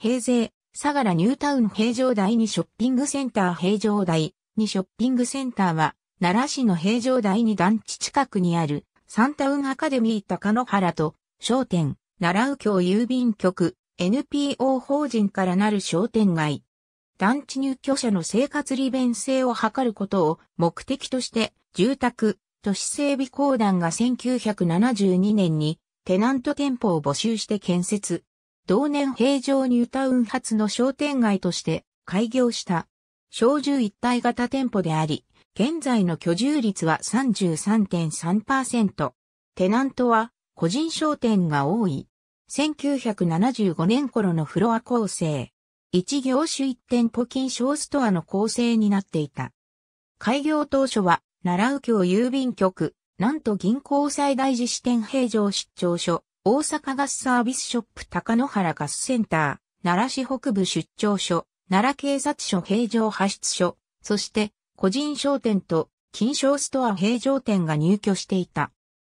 平成、相良ニュータウン平城台にショッピングセンター平城台にショッピングセンターは、奈良市の平城台に団地近くにある、サンタウンアカデミー高野原と、商店、奈良右京郵便局、NPO 法人からなる商店街。団地入居者の生活利便性を図ることを目的として、住宅、都市整備公団が1972年にテナント店舗を募集して建設。同年平常ニュータウン発の商店街として開業した。小住一体型店舗であり、現在の居住率は33.3%。テナントは個人商店が多い。1975年頃のフロア構成。一業種一店舗金賞ストアの構成になっていた。開業当初は、奈良右京郵便局、なんと銀行最大事支店平常出張所、大阪ガスサービスショップ高野原ガスセンター、奈良市北部出張所、奈良警察署平常派出所、そして個人商店と金賞ストア平常店が入居していた。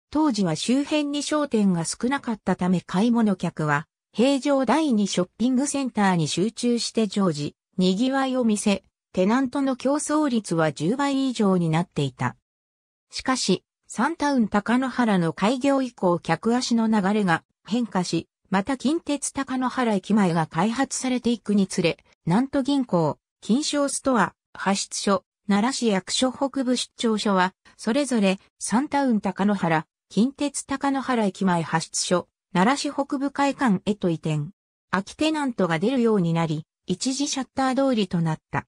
当時は周辺に商店が少なかったため買い物客は平常第二ショッピングセンターに集中して常時、賑わいを見せ、テナントの競争率は10倍以上になっていた。しかし、サンタウン高野原の開業以降客足の流れが変化し、また近鉄高野原駅前が開発されていくにつれ、南都銀行、金賞ストア、派出所、奈良市役所北部出張所は、それぞれサンタウン高野原、近鉄高野原駅前派出所、奈良市北部会館へと移転。空きテナントが出るようになり、一時シャッター通りとなった。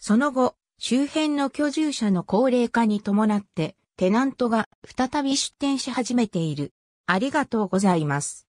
その後、周辺の居住者の高齢化に伴って、テナントが再び出店し始めている。ありがとうございます。